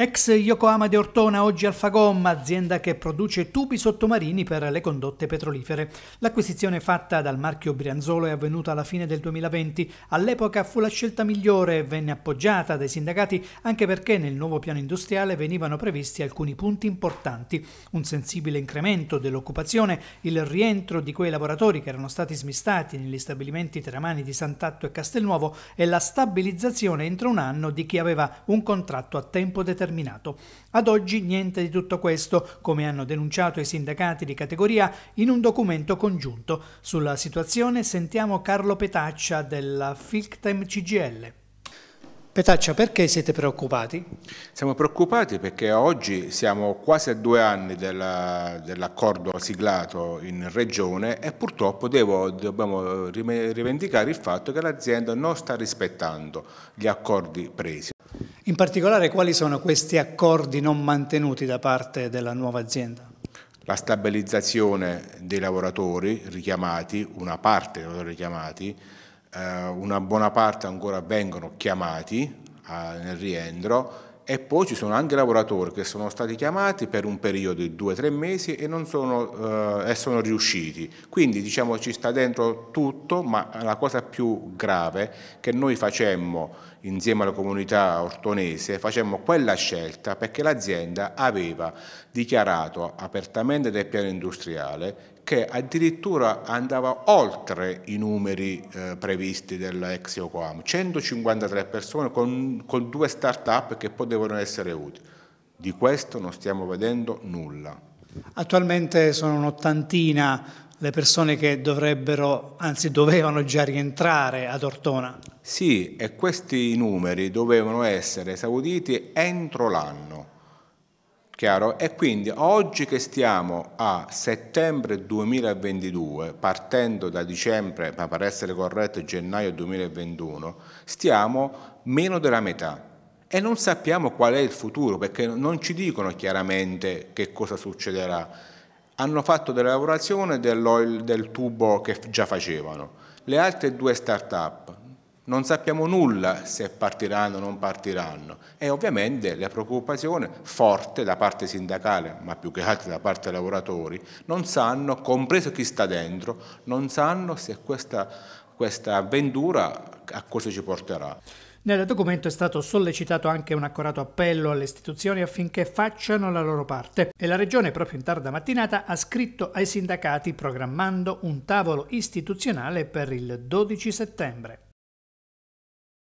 Ex Yokohama de Ortona, oggi Alfagom, azienda che produce tubi sottomarini per le condotte petrolifere. L'acquisizione fatta dal marchio Brianzolo è avvenuta alla fine del 2020. All'epoca fu la scelta migliore e venne appoggiata dai sindacati anche perché nel nuovo piano industriale venivano previsti alcuni punti importanti. Un sensibile incremento dell'occupazione, il rientro di quei lavoratori che erano stati smistati negli stabilimenti teramani di Sant'Atto e Castelnuovo e la stabilizzazione entro un anno di chi aveva un contratto a tempo determinato indeterminato. Ad oggi niente di tutto questo, come hanno denunciato i sindacati di categoria in un documento congiunto. Sulla situazione sentiamo Carlo Petaccia della Filctem CGL. Petaccia, perché siete preoccupati? Siamo preoccupati perché oggi siamo quasi a due anni dell'accordo siglato in regione e purtroppo devo, dobbiamo rivendicare il fatto che l'azienda non sta rispettando gli accordi presi. In particolare quali sono questi accordi non mantenuti da parte della nuova azienda? La stabilizzazione dei lavoratori richiamati, una parte dei lavoratori richiamati, eh, una buona parte ancora vengono chiamati a, eh, nel rientro, e poi ci sono anche lavoratori che sono stati chiamati per un periodo di due o tre mesi e, non sono, eh, e sono riusciti. Quindi diciamo ci sta dentro tutto, ma la cosa più grave che noi facemmo insieme alla comunità ortonese, facemmo quella scelta perché l'azienda aveva dichiarato apertamente del piano industriale che addirittura andava oltre i numeri eh, previsti dell'ex Yokohama, 153 persone con, con due start-up che potevano essere utili. Di questo non stiamo vedendo nulla. Attualmente sono un'ottantina le persone che dovrebbero, anzi dovevano già rientrare ad Ortona. Sì, e questi numeri dovevano essere esauditi entro l'anno Chiaro? E quindi oggi che stiamo a settembre 2022, partendo da dicembre, ma per essere corretto gennaio 2021, stiamo meno della metà e non sappiamo qual è il futuro perché non ci dicono chiaramente che cosa succederà. Hanno fatto della lavorazione del tubo che già facevano. Le altre due start-up non sappiamo nulla se partiranno o non partiranno e ovviamente la preoccupazione forte da parte sindacale, ma più che altro da parte dei lavoratori, non sanno, compreso chi sta dentro, non sanno se questa, questa avventura a cosa ci porterà. Nel documento è stato sollecitato anche un accorato appello alle istituzioni affinché facciano la loro parte e la Regione proprio in tarda mattinata ha scritto ai sindacati programmando un tavolo istituzionale per il 12 settembre.